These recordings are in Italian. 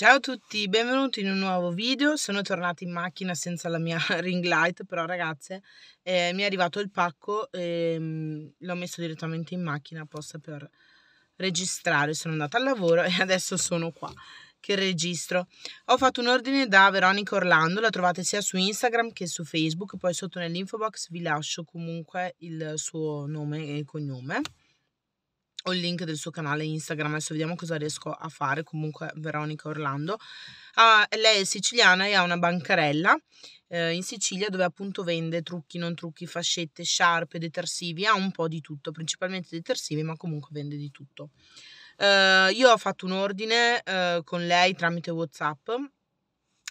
Ciao a tutti, benvenuti in un nuovo video. Sono tornata in macchina senza la mia ring light, però ragazze eh, mi è arrivato il pacco e ehm, l'ho messo direttamente in macchina apposta per registrare. Sono andata al lavoro e adesso sono qua che registro. Ho fatto un ordine da Veronica Orlando, la trovate sia su Instagram che su Facebook, poi sotto nell'info box vi lascio comunque il suo nome e cognome ho il link del suo canale Instagram, adesso vediamo cosa riesco a fare, comunque Veronica Orlando. Uh, lei è siciliana e ha una bancarella eh, in Sicilia dove appunto vende trucchi, non trucchi, fascette, sciarpe, detersivi, ha un po' di tutto, principalmente detersivi, ma comunque vende di tutto. Uh, io ho fatto un ordine uh, con lei tramite WhatsApp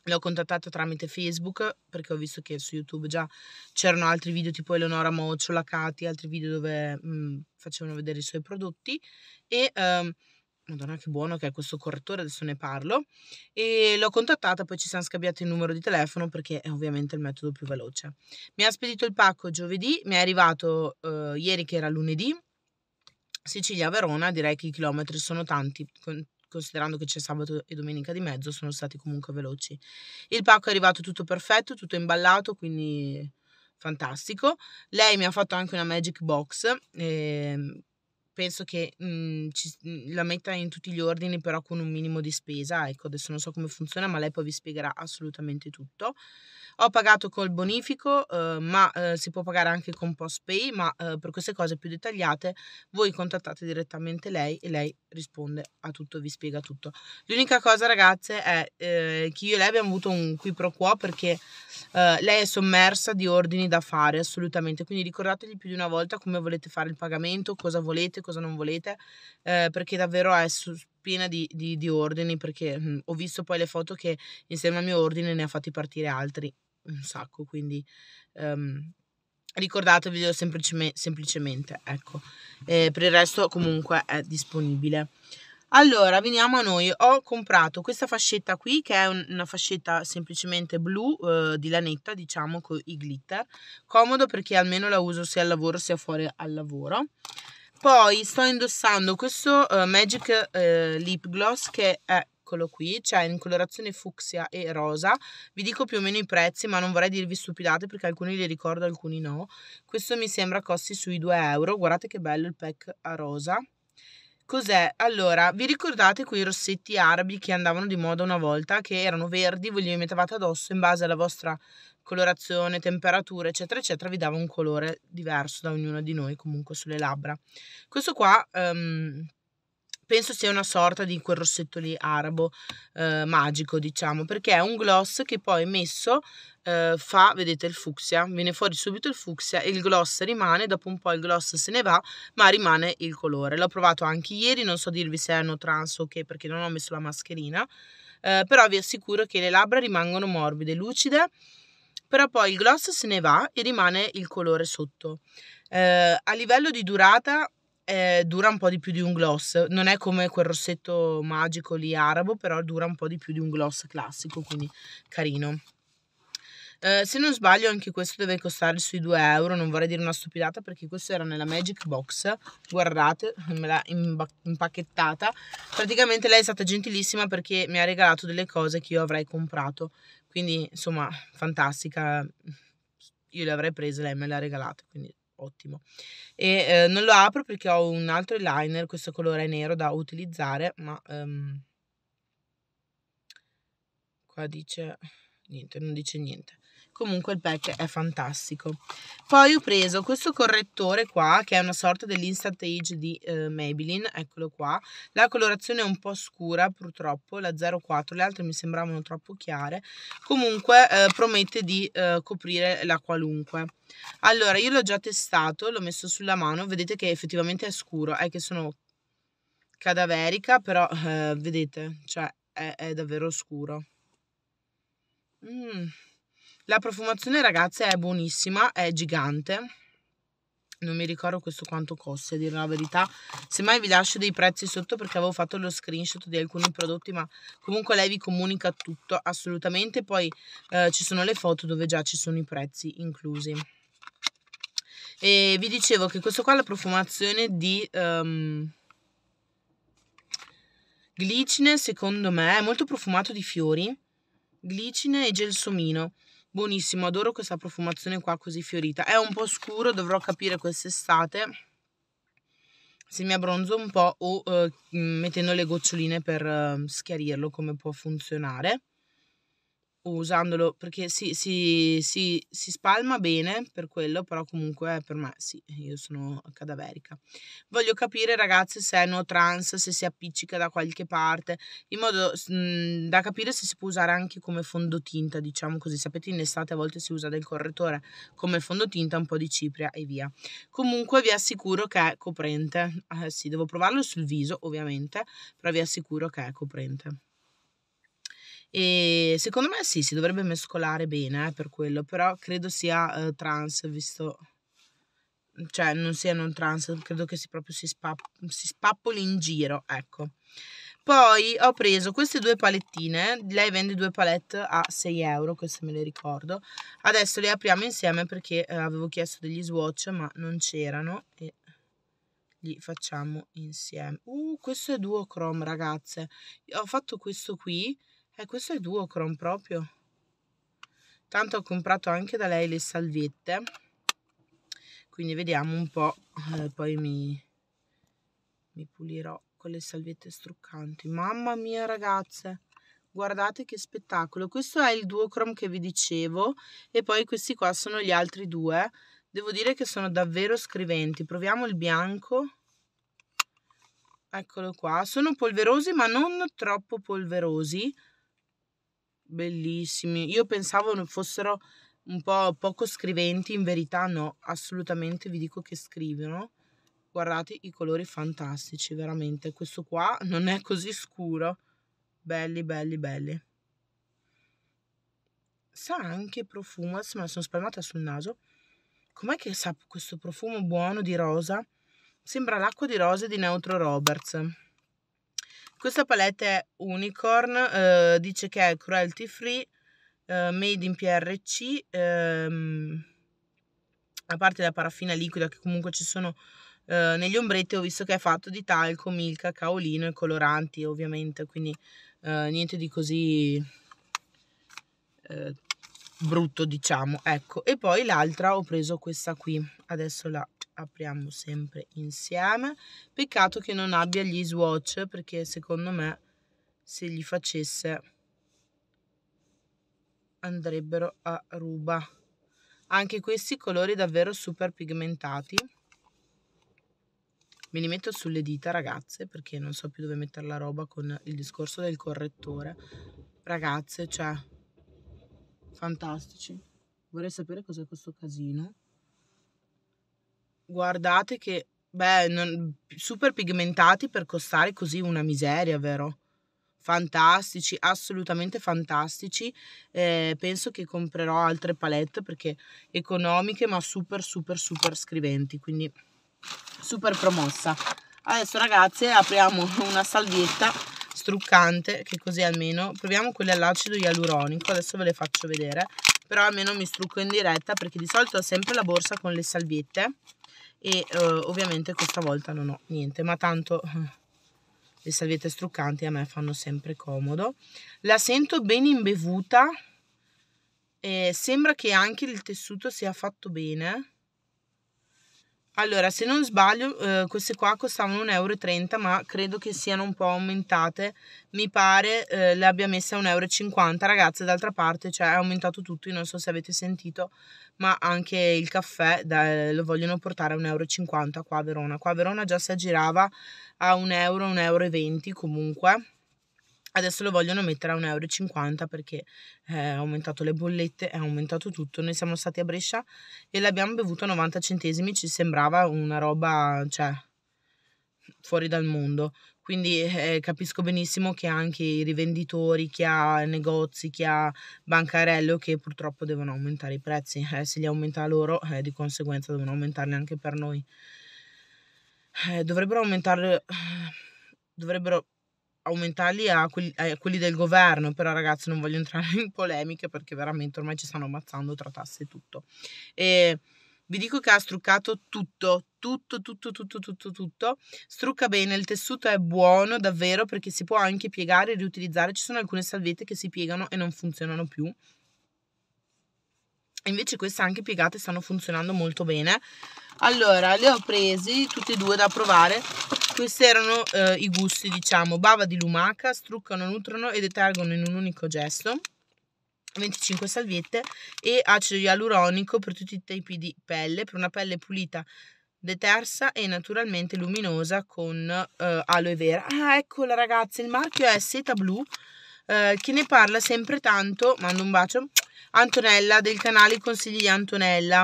L'ho contattata tramite Facebook perché ho visto che su YouTube già c'erano altri video tipo Eleonora Moccio, la Cati, altri video dove mh, mm, facevano vedere i suoi prodotti e um, Madonna che buono che è questo correttore, adesso ne parlo. E l'ho contattata, poi ci siamo scambiati il numero di telefono perché è ovviamente il metodo più veloce. Mi ha spedito il pacco giovedì, mi è arrivato uh, ieri che era lunedì. Sicilia-Verona, direi che i chilometri sono tanti, considerando che c'è sabato e domenica di mezzo, sono stati comunque veloci. Il pacco è arrivato tutto perfetto, tutto imballato, quindi fantastico. Lei mi ha fatto anche una magic box, eh, penso che mh, mhmm, ci, mhmm, la metta in tutti gli ordini, però con un minimo di spesa. Ecco, adesso non so come funziona, ma lei poi vi spiegherà assolutamente tutto. Ho pagato col bonifico, eh, ma eh, si può pagare anche con PostPay, ma eh, per queste cose più dettagliate voi contattate direttamente lei e lei risponde a tutto, vi spiega tutto. L'unica cosa, ragazze, è che io e lei abbiamo avuto un qui pro quo perché lei è sommersa di ordini da fare assolutamente, quindi ricordategli più di una volta come volete fare il pagamento, cosa volete, cosa non volete, eh, perché davvero è su, piena di, di, di, ordini, perché mh, mm, ho visto poi le foto che insieme al mio ordine ne ha fatti partire altri, un sacco, quindi... Um, ehm, ricordatevelo semplicime, semplicemente, ecco. Eh, per il resto comunque è disponibile. Allora, veniamo a noi. Ho comprato questa fascetta qui, che è una fascetta semplicemente blu eh, di lanetta, diciamo, con i glitter. Comodo perché almeno la uso sia al lavoro sia fuori al lavoro poi sto indossando questo uh, Magic uh, Lip Gloss che è eccolo qui, cioè in colorazione fucsia e rosa. Vi dico più o meno i prezzi, ma non vorrei dirvi stupidate perché alcuni li ricordo, alcuni no. Questo mi sembra costi sui 2 euro. Guardate che bello il pack a rosa. Cos'è? Allora, vi ricordate quei rossetti arabi che andavano di moda una volta, che erano verdi, voi li mettevate addosso in base alla vostra colorazione, temperatura, eccetera, eccetera, vi dava un colore diverso da ognuno di noi comunque sulle labbra. Questo qua um, penso sia una sorta di quel rossetto lì arabo eh, magico, diciamo, perché è un gloss che poi messo eh, fa, vedete, il fucsia, viene fuori subito il fucsia e il gloss rimane, dopo un po' il gloss se ne va, ma rimane il colore. L'ho provato anche ieri, non so dirvi se è no trans o okay, che, perché non ho messo la mascherina, eh, però vi assicuro che le labbra rimangono morbide, lucide, però poi il gloss se ne va e rimane il colore sotto. Eh, a livello di durata eh, dura un po' di più di un gloss, non è come quel rossetto magico lì arabo, però dura un po' di più di un gloss classico, quindi carino. Eh, se non sbaglio anche questo deve costare sui 2 euro, non vorrei dire una stupidata perché questo era nella Magic Box, guardate, me l'ha impacchettata. Praticamente lei è stata gentilissima perché mi ha regalato delle cose che io avrei comprato, quindi, insomma, fantastica. Io l'avrei presa, lei me l'ha regalata, quindi ottimo. E eh, non lo apro perché ho un altro eyeliner, questo colore nero da utilizzare, ma... Um, qua dice... Niente, non dice niente comunque il pack è fantastico poi ho preso questo correttore qua che è una sorta dell'instant age di eh, Maybelline eccolo qua la colorazione è un po' scura purtroppo la 04 le altre mi sembravano troppo chiare comunque eh, promette di eh, coprire la qualunque allora io l'ho già testato l'ho messo sulla mano vedete che effettivamente è scuro è che sono cadaverica però eh, vedete cioè è, è davvero scuro mmm la profumazione, ragazze, è buonissima, è gigante. Non mi ricordo questo quanto costa, a dire la verità. Semmai vi lascio dei prezzi sotto perché avevo fatto lo screenshot di alcuni prodotti, ma comunque lei vi comunica tutto, assolutamente. Poi eh, ci sono le foto dove già ci sono i prezzi inclusi. E vi dicevo che questo qua è la profumazione di... Um, glicine, secondo me, è molto profumato di fiori. Glicine e gelsomino. Buonissimo, adoro questa profumazione qua così fiorita. È un po' scuro, dovrò capire quest'estate se mi abbronzo un po' o eh, mettendo le goccioline per eh, schiarirlo come può funzionare usandolo perché si, si, si, si, spalma bene per quello, però comunque eh, per me sì, io sono cadaverica. Voglio capire ragazze se è no trans, se si appiccica da qualche parte, in modo mh, mhmm, da capire se si può usare anche come fondotinta, diciamo così. Sapete in estate a volte si usa del correttore come fondotinta, un po' di cipria e via. Comunque vi assicuro che è coprente, eh, sì, devo provarlo sul viso ovviamente, però vi assicuro che è coprente. E secondo me sì, si dovrebbe mescolare bene eh, per quello, però credo sia eh, trans, visto... Mhmm, cioè, non siano non trans, credo che si proprio si, spa... si spappoli in giro, ecco. Poi ho preso queste due palettine, lei vende due palette a 6 euro, queste me le ricordo. Adesso le apriamo insieme perché eh, avevo chiesto degli swatch ma non c'erano e li facciamo insieme. Uh, questo è duo chrome, ragazze, ho fatto questo qui e eh, questo è duocron proprio. Tanto ho comprato anche da lei le salviette. Quindi vediamo un po'. Eh, poi mi, mi pulirò con le salviette struccanti. Mamma mia ragazze! guardate che spettacolo questo è il duochrome che vi dicevo e poi questi qua sono gli altri due devo dire che sono davvero scriventi proviamo il bianco eccolo qua sono polverosi ma non troppo polverosi Bellissimi. Io pensavo non fossero un po' poco scriventi, in verità no, assolutamente vi dico che scrivono. Guardate i colori fantastici, veramente. Questo qua non è così scuro. Belli, belli, belli. Sa anche profumo, adesso me la sono spalmata sul naso. Com'è che sa questo profumo buono di rosa? Sembra l'acqua di rosa di Neutro Roberts. Questa palette è Unicorn, eh, dice che è cruelty free, eh, made in PRC, ehm, a parte la paraffina liquida che comunque ci sono eh, negli ombretti, ho visto che è fatto di talco, milka, caolino e coloranti ovviamente, quindi eh, niente di così eh, brutto diciamo, ecco. E poi l'altra ho preso questa qui, adesso la apriamo sempre insieme peccato che non abbia gli swatch perché secondo me se li facesse andrebbero a ruba anche questi colori davvero super pigmentati me li metto sulle dita ragazze perché non so più dove mettere la roba con il discorso del correttore ragazze cioè fantastici vorrei sapere cos'è questo casino Guardate che, beh, non- super pigmentati per costare così una miseria, vero? Fantastici, assolutamente fantastici. Eh, penso che comprerò altre palette perché economiche ma super super super scriventi, quindi super promossa. Adesso ragazze apriamo una salvietta struccante che così almeno proviamo quelle all'acido ialuronico, adesso ve le faccio vedere, però almeno mi strucco in diretta perché di solito ho sempre la borsa con le salviette e eh, ovviamente questa volta non ho niente ma tanto eh, le salviette struccanti a me fanno sempre comodo la sento ben imbevuta e sembra che anche il tessuto sia fatto bene allora, se non sbaglio, eh, queste qua costavano 1,30 euro, ma credo che siano un po' aumentate. Mi pare eh, le abbia messe a 1,50 euro. Ragazze, d'altra parte, cioè, è aumentato tutto, non so se avete sentito, ma anche il caffè da, lo vogliono portare a 1,50 euro qua a Verona. Qua a Verona già si aggirava a 1 euro, 1,20 euro comunque Adesso lo vogliono mettere a 1,50 euro perché è eh, aumentato le bollette, è aumentato tutto. Noi siamo stati a Brescia e l'abbiamo bevuto a 90 centesimi, ci sembrava una roba, cioè, fuori dal mondo. Quindi eh, capisco benissimo che anche i rivenditori, chi ha negozi, chi ha bancarello, che purtroppo devono aumentare i prezzi. Eh, se li aumenta loro, eh, di conseguenza devono aumentarli anche per noi. Eh, dovrebbero aumentare... Dovrebbero aumentarli a, quelli, a eh, quelli del governo, però ragazzi non voglio entrare in polemiche perché veramente ormai ci stanno ammazzando tra tasse e tutto. E vi dico che ha struccato tutto, tutto, tutto, tutto, tutto, tutto. Strucca bene, il tessuto è buono davvero perché si può anche piegare e riutilizzare. Ci sono alcune salviette che si piegano e non funzionano più invece queste anche piegate stanno funzionando molto bene allora le ho presi tutte e due da provare questi erano eh, i gusti diciamo bava di lumaca struccano, nutrono e detergono in un unico gesto 25 salviette e acido ialuronico per tutti i tipi di pelle per una pelle pulita detersa e naturalmente luminosa con eh, aloe vera ah eccola ragazzi il marchio è seta blu eh, chi ne parla sempre tanto, mando un bacio, Antonella del canale Consigli di Antonella.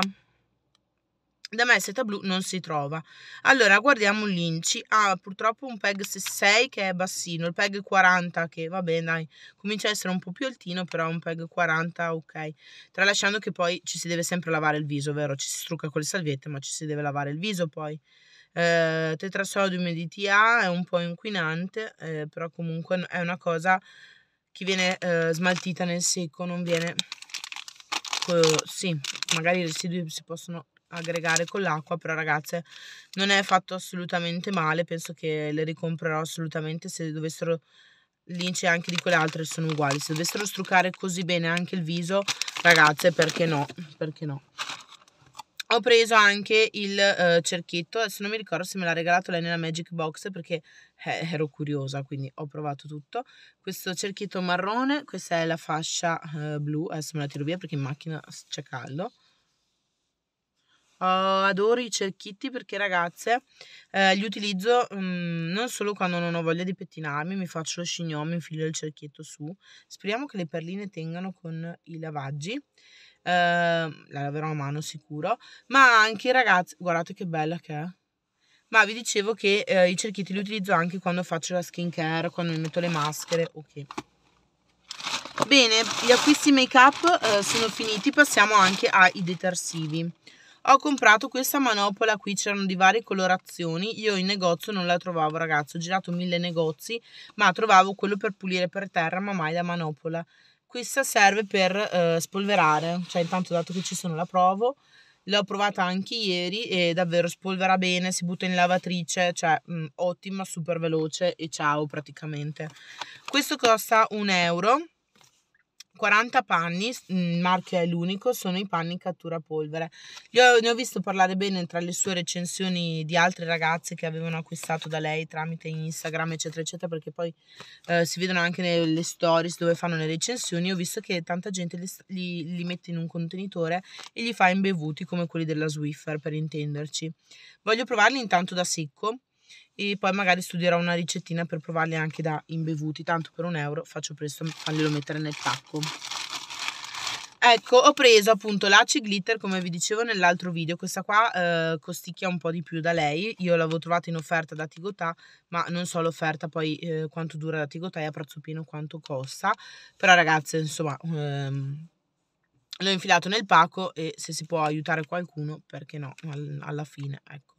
Da me seta blu non si trova. Allora guardiamo l'Inci. Ah, purtroppo un PEG 6 che è bassino, il PEG 40 che va bene, dai, comincia a essere un po' più altino, però un PEG 40 ok. Tralasciando che poi ci si deve sempre lavare il viso, vero? Ci si strucca con le salviette, ma ci si deve lavare il viso poi. Eh, tetrasodium di TA è un po' inquinante, eh, però comunque è una cosa che viene eh, smaltita nel secco non viene... sì, magari i residui si possono aggregare con l'acqua, però ragazze non è fatto assolutamente male, penso che le ricomprerò assolutamente se dovessero, l'ince anche di quelle altre sono uguali, se dovessero struccare così bene anche il viso, ragazze perché no, perché no ho preso anche il eh, cerchietto, adesso non mi ricordo se me l'ha regalato lei nella Magic Box perché eh, ero curiosa, quindi ho provato tutto. Questo cerchietto marrone, questa è la fascia eh, blu, adesso me la tiro via perché in macchina c'è caldo. Oh, adoro i cerchietti perché ragazze eh, li utilizzo mh, mm, non solo quando non ho voglia di pettinarmi, mi faccio lo scignome, infilo il cerchietto su. Speriamo che le perline tengano con i lavaggi. Ehm, la laverò a mano sicuro. Ma anche i ragazzi, guardate che bella che è. Ma vi dicevo che eh, i cerchietti li utilizzo anche quando faccio la skin care, quando mi metto le maschere. Ok. Bene, gli acquisti make up eh, sono finiti, passiamo anche ai detersivi. Ho comprato questa manopola qui, c'erano di varie colorazioni, io in negozio non la trovavo ragazzi, ho girato mille negozi, ma trovavo quello per pulire per terra, ma mai la manopola questa serve per eh, spolverare, cioè intanto dato che ci sono la provo, l'ho provata anche ieri e davvero spolvera bene, si butta in lavatrice, cioè mh, mm, ottima, super veloce e ciao praticamente. Questo costa un euro 40 panni, mm, marchio è l'unico, sono i panni cattura polvere. Io ne ho visto parlare bene tra le sue recensioni di altre ragazze che avevano acquistato da lei tramite Instagram, eccetera, eccetera, perché poi eh, si vedono anche nelle stories dove fanno le recensioni. Ho visto che tanta gente li, li, li mette in un contenitore e li fa imbevuti come quelli della Swiffer, per intenderci. Voglio provarli intanto da secco e poi magari studierò una ricettina per provarli anche da imbevuti, tanto per un euro faccio presto a farglielo mettere nel pacco. Ecco, ho preso appunto l'Aci Glitter, come vi dicevo nell'altro video, questa qua eh, costicchia un po' di più da lei, io l'avevo trovata in offerta da Tigotà, ma non so l'offerta poi eh, quanto dura da Tigotà e a prezzo pieno quanto costa, però ragazze insomma... Ehm, L'ho infilato nel pacco e se si può aiutare qualcuno, perché no, alla fine, ecco.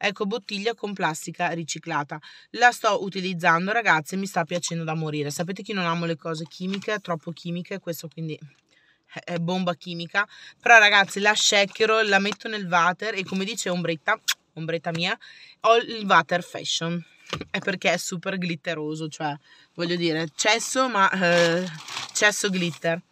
Ecco, bottiglia con plastica riciclata. La sto utilizzando, ragazzi, mi sta piacendo da morire. Sapete che non amo le cose chimiche, troppo chimiche, questo quindi è bomba chimica. Però ragazzi, la shakero, la metto nel water e come dice ombretta, ombretta mia, ho il water fashion. È perché è super glitteroso, cioè, voglio dire, cesso ma eh, cesso glitter.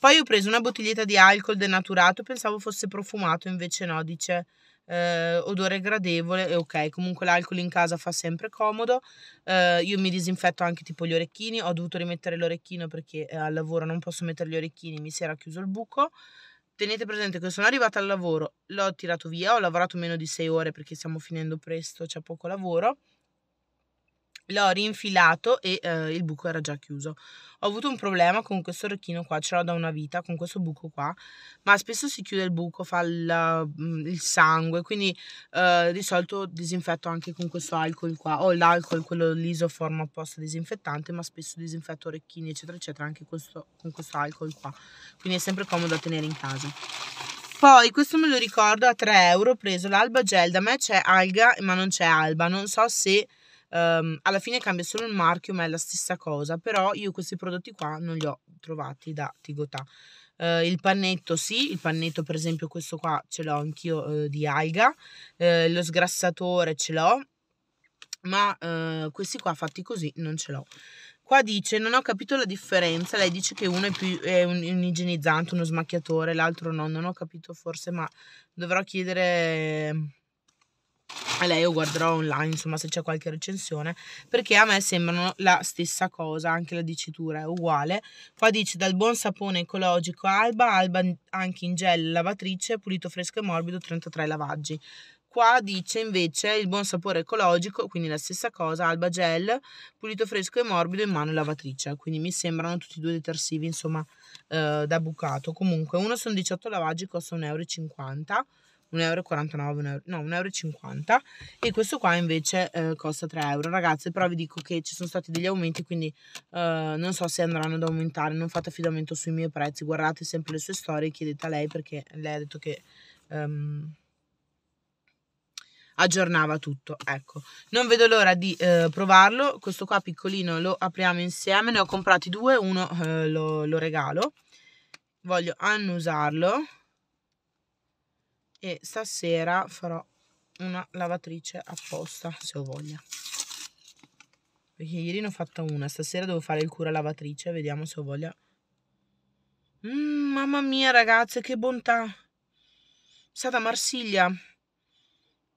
Poi ho preso una bottiglietta di alcol denaturato, pensavo fosse profumato, invece no, dice eh, odore gradevole e ok, comunque l'alcol in casa fa sempre comodo. Eh, io mi disinfetto anche tipo gli orecchini, ho dovuto rimettere l'orecchino perché eh, al lavoro non posso mettere gli orecchini, mi si era chiuso il buco. Tenete presente che sono arrivata al lavoro, l'ho tirato via, ho lavorato meno di 6 ore perché stiamo finendo presto, c'è poco lavoro l'ho rinfilato e eh, il buco era già chiuso. Ho avuto un problema con questo orecchino qua, ce l'ho da una vita, con questo buco qua, ma spesso si chiude il buco, fa il, mm, il sangue, quindi eh, di solito disinfetto anche con questo alcol qua. Ho l'alcol, quello l'isoform apposta disinfettante, ma spesso disinfetto orecchini, eccetera, eccetera, anche questo, con questo alcol qua. Quindi è sempre comodo a tenere in casa. Poi, questo me lo ricordo, a 3 euro ho preso l'alba gel. Da me c'è alga, ma non c'è alba. Non so se um, alla fine cambia solo il marchio ma è la stessa cosa però io questi prodotti qua non li ho trovati da Tigotà Uh, il pannetto sì, il pannetto per esempio questo qua ce l'ho anch'io uh, di alga, uh, eh, lo sgrassatore ce l'ho, ma questi qua fatti così non ce l'ho. Qua dice, non ho capito la differenza, lei dice che uno è, più, è un, un, igienizzante, uno smacchiatore, l'altro no, non ho capito forse, ma dovrò chiedere a lei io guarderò online, insomma, se c'è qualche recensione, perché a me sembrano la stessa cosa, anche la dicitura è uguale. Qua dice dal buon sapone ecologico Alba, Alba anche in gel lavatrice, pulito fresco e morbido, 33 lavaggi. Qua dice invece il buon sapore ecologico, quindi la stessa cosa, Alba gel, pulito fresco e morbido in mano e lavatrice. Quindi mi sembrano tutti e due detersivi, insomma, eh, da bucato. Comunque, uno sono 18 lavaggi, costa 1,50 euro 1,49 euro, no 1,50 euro e questo qua invece eh, costa 3 euro ragazzi però vi dico che ci sono stati degli aumenti quindi eh, non so se andranno ad aumentare non fate affidamento sui miei prezzi guardate sempre le sue storie chiedete a lei perché lei ha detto che ehm, aggiornava tutto ecco non vedo l'ora di eh, provarlo questo qua piccolino lo apriamo insieme ne ho comprati due uno eh, lo, lo regalo voglio annusarlo e stasera farò una lavatrice apposta se ho voglia perché ieri ne ho fatta una stasera devo fare il cura lavatrice vediamo se ho voglia mm, mamma mia ragazze che bontà è stata Marsiglia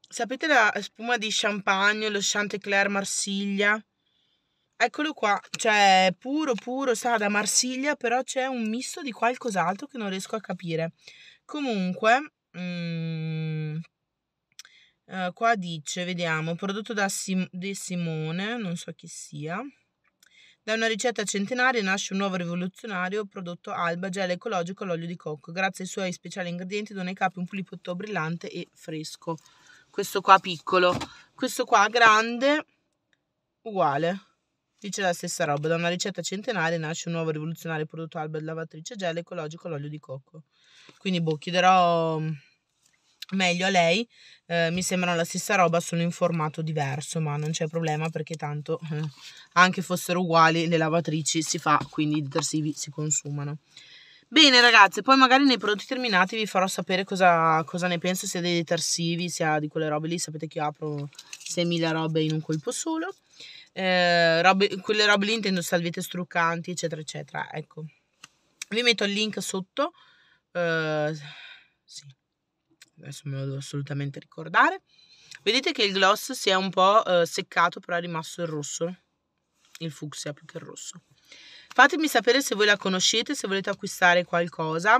sapete la spuma di champagne lo Chantecler Marsiglia Eccolo qua, cioè puro puro sta da Marsiglia, però c'è un misto di qualcos'altro che non riesco a capire. Comunque, mm, qua dice, vediamo, prodotto da Sim- De Simone, non so chi sia. Da una ricetta centenaria nasce un nuovo rivoluzionario prodotto Alba, gel ecologico all'olio di cocco. Grazie ai suoi speciali ingredienti dona ai capi un pulipotto brillante e fresco. Questo qua piccolo, questo qua grande, uguale. Dice la stessa roba, da una ricetta centenaria nasce un nuovo rivoluzionario prodotto Alba lavatrice gel ecologico all'olio di cocco. Quindi boh, chiederò meglio a lei. Eh, mi sembrano la stessa roba, sono in formato diverso, ma non c'è problema perché tanto eh, anche fossero uguali le lavatrici si fa, quindi i detersivi si consumano. Bene ragazze, poi magari nei prodotti terminati vi farò sapere cosa, cosa ne penso sia dei detersivi, sia di quelle robe lì, sapete che io apro 6.000 robe in un colpo solo. Eh, robe, quelle robe lì intendo salviette struccanti, eccetera, eccetera. Ecco, vi metto il link sotto. Eh, sì adesso me lo devo assolutamente ricordare. Vedete che il gloss si è un po' eh, seccato, però è rimasto il rosso, il fucsia più che il rosso. Fatemi sapere se voi la conoscete, se volete acquistare qualcosa.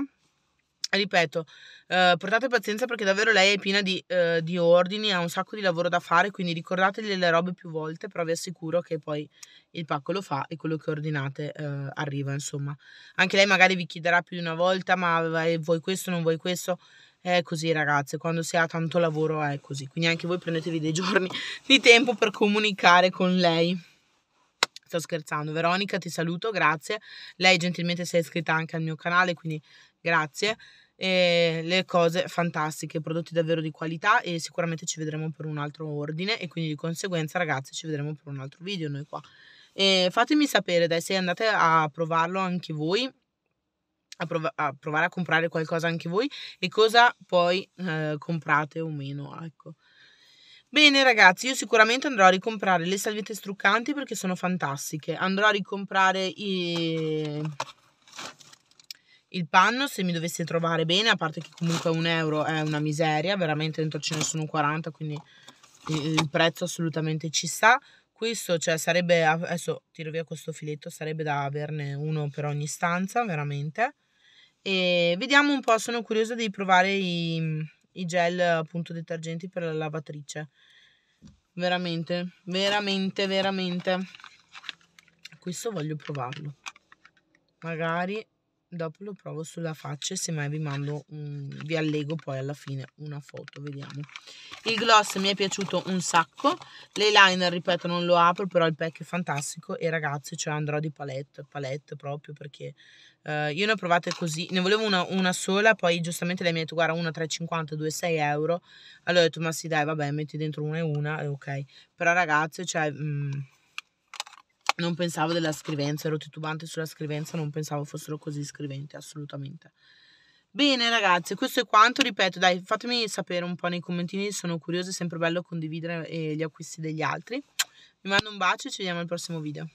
Ripeto, eh, portate pazienza perché davvero lei è piena di, eh, di ordini, ha un sacco di lavoro da fare, quindi ricordategli le robe più volte, però vi assicuro che poi il pacco lo fa e quello che ordinate eh, arriva, insomma. Anche lei magari vi chiederà più di una volta, ma vuoi questo, non vuoi questo? È così ragazze, quando si ha tanto lavoro è così, quindi anche voi prendetevi dei giorni di tempo per comunicare con lei. Sto scherzando, Veronica ti saluto, grazie. Lei gentilmente si è iscritta anche al mio canale, quindi grazie. E le cose fantastiche, prodotti davvero di qualità e sicuramente ci vedremo per un altro ordine e quindi di conseguenza ragazze ci vedremo per un altro video noi qua. E fatemi sapere dai se andate a provarlo anche voi a, prov- a, provare a comprare qualcosa anche voi e cosa poi eh, comprate o meno, ecco. Bene ragazzi, io sicuramente andrò a ricomprare le salviette struccanti perché sono fantastiche. Andrò a ricomprare i... il panno se mi dovesse trovare bene, a parte che comunque un euro è una miseria, veramente dentro ce ne sono 40, quindi il prezzo assolutamente ci sta. Questo cioè, sarebbe, adesso tiro via questo filetto, sarebbe da averne uno per ogni stanza, veramente. E vediamo un po', sono curiosa di provare i, i gel appunto detergenti per la lavatrice. Veramente, veramente, veramente. Questo voglio provarlo. Magari dopo lo provo sulla faccia e semmai vi mando un, vi allego poi alla fine una foto vediamo il gloss mi è piaciuto un sacco l'eyeliner ripeto non lo apro però il pack è fantastico e ragazzi cioè andrò di palette palette proprio perché eh, io ne ho provate così ne volevo una, una sola poi giustamente lei mi ha detto guarda una 3,50 2,6 euro allora ho detto ma sì dai vabbè metti dentro una e una e ok però ragazzi cioè mh, mm, non pensavo della scrivenza, ero titubante sulla scrivenza, non pensavo fossero così scriventi, assolutamente. Bene ragazzi, questo è quanto, ripeto, dai, fatemi sapere un po' nei commentini, sono curiosa, è sempre bello condividere eh, gli acquisti degli altri. Vi mando un bacio e ci vediamo al prossimo video.